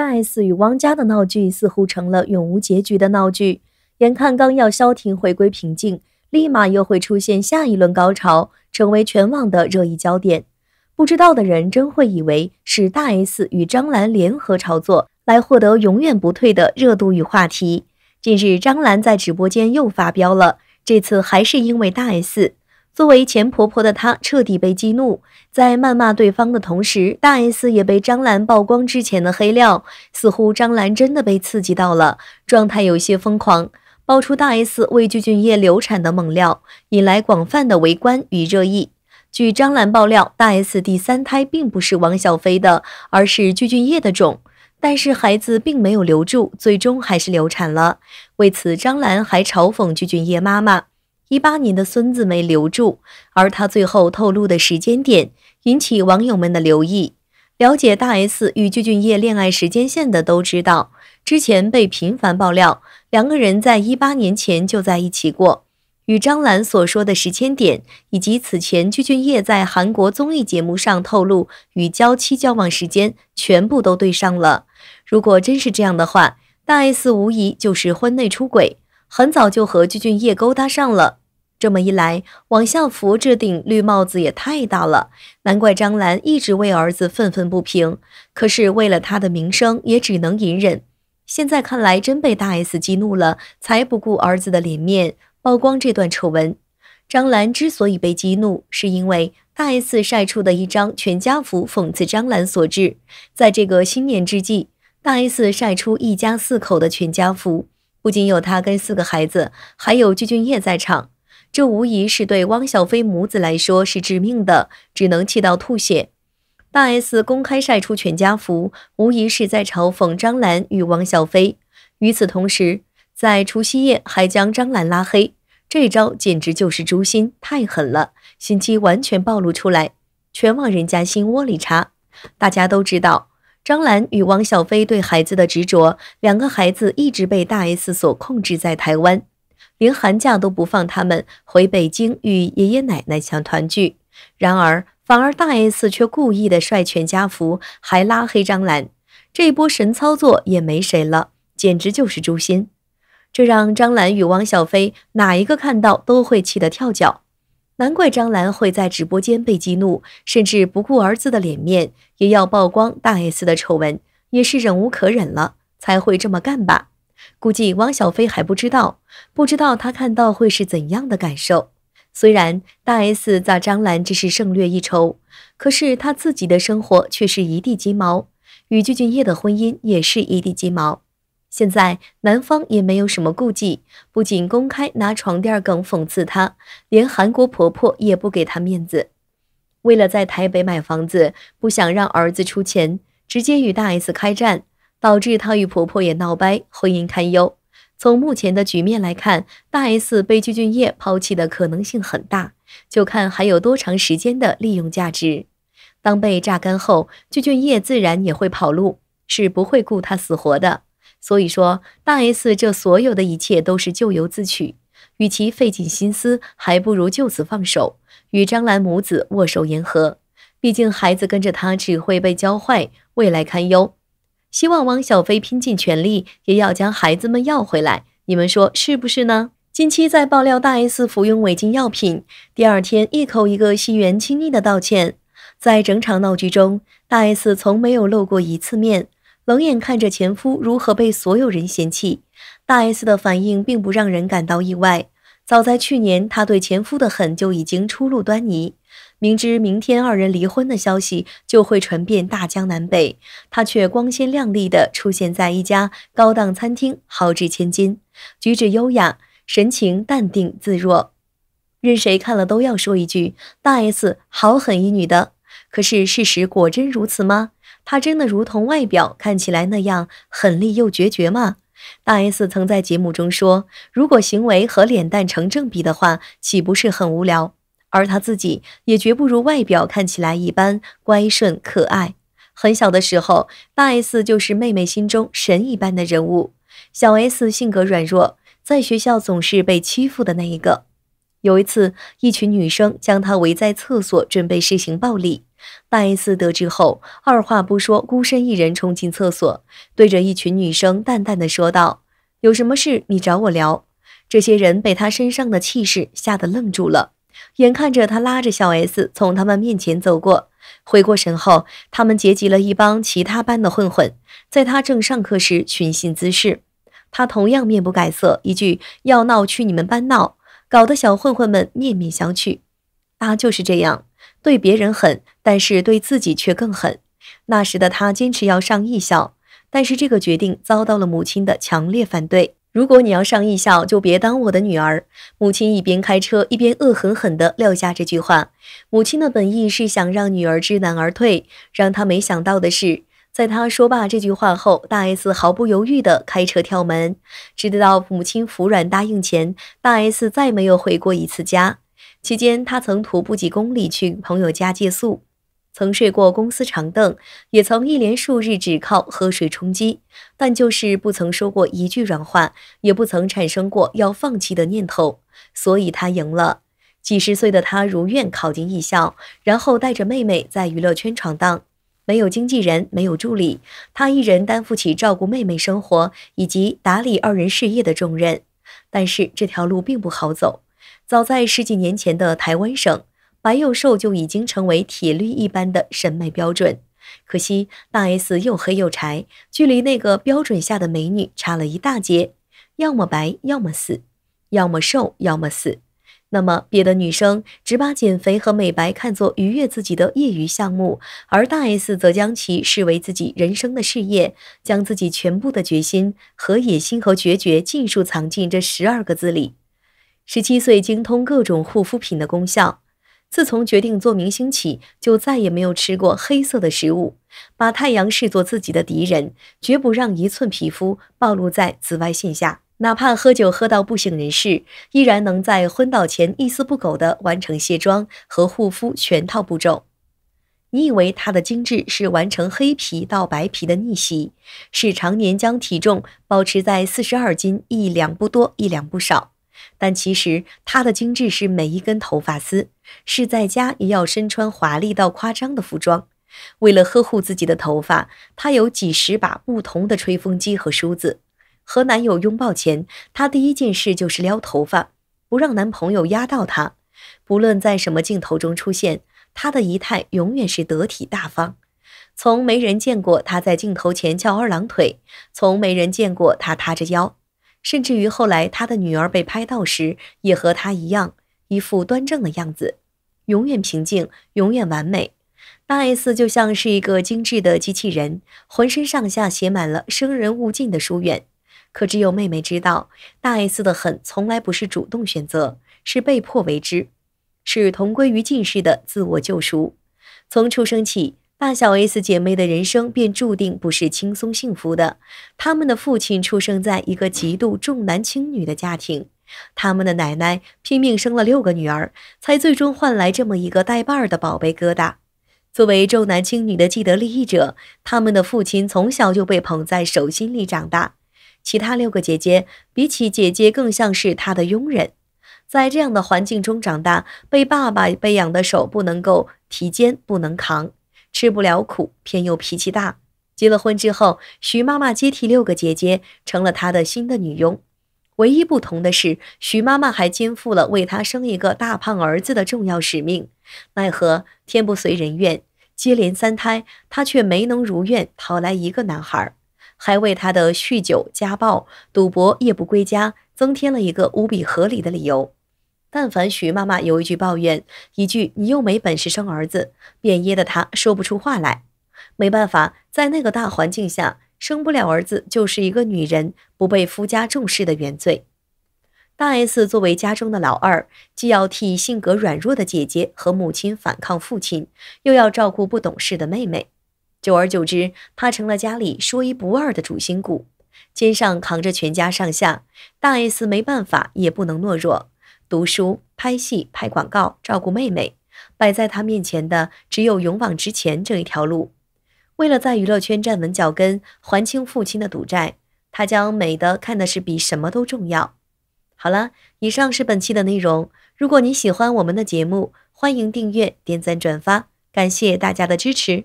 大 S 与汪家的闹剧似乎成了永无结局的闹剧，眼看刚要消停回归平静，立马又会出现下一轮高潮，成为全网的热议焦点。不知道的人真会以为是大 S 与张兰联合炒作来获得永远不退的热度与话题。近日，张兰在直播间又发飙了，这次还是因为大 S。作为前婆婆的她彻底被激怒，在谩骂对方的同时，大 S 也被张兰曝光之前的黑料，似乎张兰真的被刺激到了，状态有些疯狂，爆出大 S 为具俊晔流产的猛料，引来广泛的围观与热议。据张兰爆料，大 S 第三胎并不是王小菲的，而是具俊晔的种，但是孩子并没有留住，最终还是流产了。为此，张兰还嘲讽具俊晔妈妈。一八年的孙子没留住，而他最后透露的时间点引起网友们的留意。了解大 S 与具俊晔恋爱时间线的都知道，之前被频繁爆料，两个人在一八年前就在一起过，与张兰所说的时间点以及此前具俊晔在韩国综艺节目上透露与娇妻交往时间全部都对上了。如果真是这样的话，大 S 无疑就是婚内出轨，很早就和具俊晔勾搭上了。这么一来，王孝福这顶绿帽子也太大了，难怪张兰一直为儿子愤愤不平。可是为了他的名声，也只能隐忍。现在看来，真被大 S 激怒了，才不顾儿子的脸面，曝光这段丑闻。张兰之所以被激怒，是因为大 S 晒出的一张全家福，讽刺张兰所致。在这个新年之际，大 S 晒出一家四口的全家福，不仅有她跟四个孩子，还有鞠俊晔在场。这无疑是对汪小菲母子来说是致命的，只能气到吐血。大 S 公开晒出全家福，无疑是在嘲讽张兰与汪小菲。与此同时，在除夕夜还将张兰拉黑，这招简直就是诛心，太狠了，心机完全暴露出来，全往人家心窝里插。大家都知道，张兰与汪小菲对孩子的执着，两个孩子一直被大 S 所控制在台湾。连寒假都不放，他们回北京与爷爷奶奶想团聚，然而反而大 S 却故意的晒全家福，还拉黑张兰，这波神操作也没谁了，简直就是诛心，这让张兰与汪小菲哪一个看到都会气得跳脚，难怪张兰会在直播间被激怒，甚至不顾儿子的脸面也要曝光大 S 的丑闻，也是忍无可忍了才会这么干吧。估计汪小菲还不知道，不知道他看到会是怎样的感受。虽然大 S 砸张兰这是胜略一筹，可是她自己的生活却是一地鸡毛，与具俊晔的婚姻也是一地鸡毛。现在男方也没有什么顾忌，不仅公开拿床垫梗讽刺她，连韩国婆婆也不给她面子。为了在台北买房子，不想让儿子出钱，直接与大 S 开战。导致她与婆婆也闹掰，婚姻堪忧。从目前的局面来看，大 S 被具俊晔抛弃的可能性很大，就看还有多长时间的利用价值。当被榨干后，具俊晔自然也会跑路，是不会顾他死活的。所以说，大 S 这所有的一切都是咎由自取。与其费尽心思，还不如就此放手，与张兰母子握手言和。毕竟孩子跟着他只会被教坏，未来堪忧。希望汪小菲拼尽全力，也要将孩子们要回来。你们说是不是呢？近期在爆料大 S 服用违禁药品，第二天一口一个“西元亲昵”的道歉，在整场闹剧中，大 S 从没有露过一次面，冷眼看着前夫如何被所有人嫌弃。大 S 的反应并不让人感到意外，早在去年，她对前夫的狠就已经初露端倪。明知明天二人离婚的消息就会传遍大江南北，她却光鲜亮丽地出现在一家高档餐厅，豪掷千金，举止优雅，神情淡定自若，任谁看了都要说一句：“大 S 好狠一女的。”可是事实果真如此吗？她真的如同外表看起来那样狠厉又决绝吗？大 S 曾在节目中说：“如果行为和脸蛋成正比的话，岂不是很无聊？”而他自己也绝不如外表看起来一般乖顺可爱。很小的时候，大 S 就是妹妹心中神一般的人物。小 S 性格软弱，在学校总是被欺负的那一个。有一次，一群女生将她围在厕所，准备施行暴力。大 S 得知后，二话不说，孤身一人冲进厕所，对着一群女生淡淡的说道：“有什么事，你找我聊。”这些人被她身上的气势吓得愣住了。眼看着他拉着小 S 从他们面前走过，回过神后，他们结集了一帮其他班的混混，在他正上课时寻衅滋事。他同样面不改色，一句“要闹去你们班闹”，搞得小混混们面面相觑。他就是这样，对别人狠，但是对自己却更狠。那时的他坚持要上艺校，但是这个决定遭到了母亲的强烈反对。如果你要上艺校，就别当我的女儿。母亲一边开车一边恶狠狠地撂下这句话。母亲的本意是想让女儿知难而退，让她没想到的是，在她说罢这句话后，大 S 毫不犹豫地开车跳门。直到母亲服软答应前，大 S 再没有回过一次家。期间，他曾徒步几公里去朋友家借宿。曾睡过公司长凳，也曾一连数日只靠喝水充饥，但就是不曾说过一句软话，也不曾产生过要放弃的念头，所以他赢了。几十岁的他如愿考进艺校，然后带着妹妹在娱乐圈闯荡，没有经纪人，没有助理，他一人担负起照顾妹妹生活以及打理二人事业的重任。但是这条路并不好走，早在十几年前的台湾省。白又瘦就已经成为铁律一般的审美标准，可惜大 S 又黑又柴，距离那个标准下的美女差了一大截。要么白，要么死；要么瘦，要么死。那么别的女生只把减肥和美白看作愉悦自己的业余项目，而大 S 则将其视为自己人生的事业，将自己全部的决心和野心和决绝尽数藏进这十二个字里。十七岁精通各种护肤品的功效。自从决定做明星起，就再也没有吃过黑色的食物，把太阳视作自己的敌人，绝不让一寸皮肤暴露在紫外线下，哪怕喝酒喝到不省人事，依然能在昏倒前一丝不苟地完成卸妆和护肤全套步骤。你以为他的精致是完成黑皮到白皮的逆袭，是常年将体重保持在四十二斤一两不多一两不少，但其实他的精致是每一根头发丝。是在家也要身穿华丽到夸张的服装。为了呵护自己的头发，她有几十把不同的吹风机和梳子。和男友拥抱前，她第一件事就是撩头发，不让男朋友压到她。不论在什么镜头中出现，她的仪态永远是得体大方。从没人见过她在镜头前翘二郎腿，从没人见过她塌着腰。甚至于后来她的女儿被拍到时，也和她一样，一副端正的样子。永远平静，永远完美。大 S 就像是一个精致的机器人，浑身上下写满了“生人勿近”的疏远。可只有妹妹知道，大 S 的狠从来不是主动选择，是被迫为之，是同归于尽式的自我救赎。从出生起，大小 S 姐妹的人生便注定不是轻松幸福的。他们的父亲出生在一个极度重男轻女的家庭。他们的奶奶拼命生了六个女儿，才最终换来这么一个带把儿的宝贝疙瘩。作为重男轻女的既得利益者，他们的父亲从小就被捧在手心里长大。其他六个姐姐比起姐姐，更像是他的佣人。在这样的环境中长大，被爸爸被养的手不能够提肩，不能扛，吃不了苦，偏又脾气大。结了婚之后，徐妈妈接替六个姐姐，成了他的新的女佣。唯一不同的是，徐妈妈还肩负了为他生一个大胖儿子的重要使命。奈何天不随人愿，接连三胎，她却没能如愿讨来一个男孩，还为他的酗酒、家暴、赌博、夜不归家增添了一个无比合理的理由。但凡徐妈妈有一句抱怨，一句“你又没本事生儿子”，便噎得她说不出话来。没办法，在那个大环境下。生不了儿子，就是一个女人不被夫家重视的原罪。大 S 作为家中的老二，既要替性格软弱的姐姐和母亲反抗父亲，又要照顾不懂事的妹妹。久而久之，她成了家里说一不二的主心骨，肩上扛着全家上下。大 S 没办法，也不能懦弱。读书、拍戏、拍广告、照顾妹妹，摆在她面前的只有勇往直前这一条路。为了在娱乐圈站稳脚跟，还清父亲的赌债，他将美的看的是比什么都重要。好了，以上是本期的内容。如果你喜欢我们的节目，欢迎订阅、点赞、转发，感谢大家的支持。